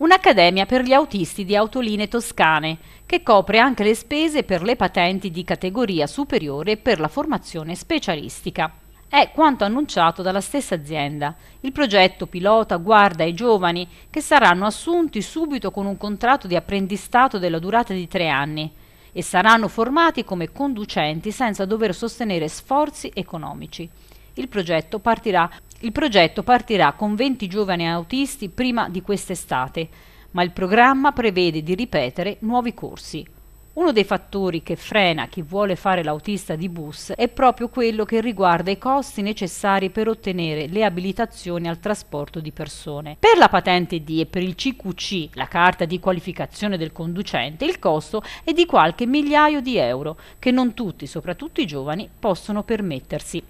un'accademia per gli autisti di autoline toscane, che copre anche le spese per le patenti di categoria superiore e per la formazione specialistica. È quanto annunciato dalla stessa azienda. Il progetto pilota guarda i giovani che saranno assunti subito con un contratto di apprendistato della durata di tre anni e saranno formati come conducenti senza dover sostenere sforzi economici. Il progetto partirà il progetto partirà con 20 giovani autisti prima di quest'estate, ma il programma prevede di ripetere nuovi corsi. Uno dei fattori che frena chi vuole fare l'autista di bus è proprio quello che riguarda i costi necessari per ottenere le abilitazioni al trasporto di persone. Per la patente D e per il CQC, la carta di qualificazione del conducente, il costo è di qualche migliaio di euro, che non tutti, soprattutto i giovani, possono permettersi.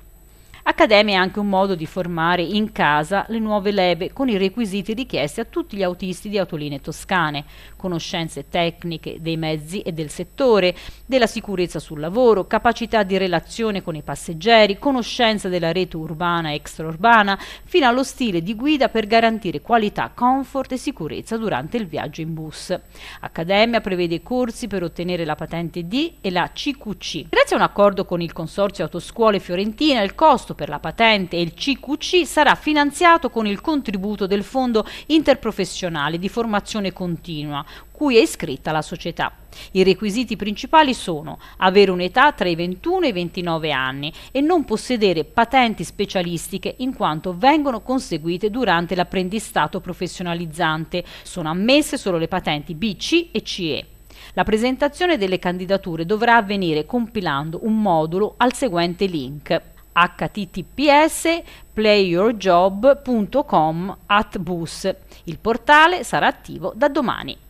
L'accademia è anche un modo di formare in casa le nuove leve con i requisiti richiesti a tutti gli autisti di autoline toscane, conoscenze tecniche dei mezzi e del settore, della sicurezza sul lavoro, capacità di relazione con i passeggeri, conoscenza della rete urbana e extraurbana, fino allo stile di guida per garantire qualità, comfort e sicurezza durante il viaggio in bus. L'Accademia prevede corsi per ottenere la patente D e la CQC. Grazie a un accordo con il Consorzio Autoscuole Fiorentina, il costo per la patente e il CQC sarà finanziato con il contributo del Fondo Interprofessionale di Formazione Continua, cui è iscritta la società. I requisiti principali sono avere un'età tra i 21 e i 29 anni e non possedere patenti specialistiche in quanto vengono conseguite durante l'apprendistato professionalizzante. Sono ammesse solo le patenti BC e CE. La presentazione delle candidature dovrà avvenire compilando un modulo al seguente link https playyourjob.com at bus. Il portale sarà attivo da domani.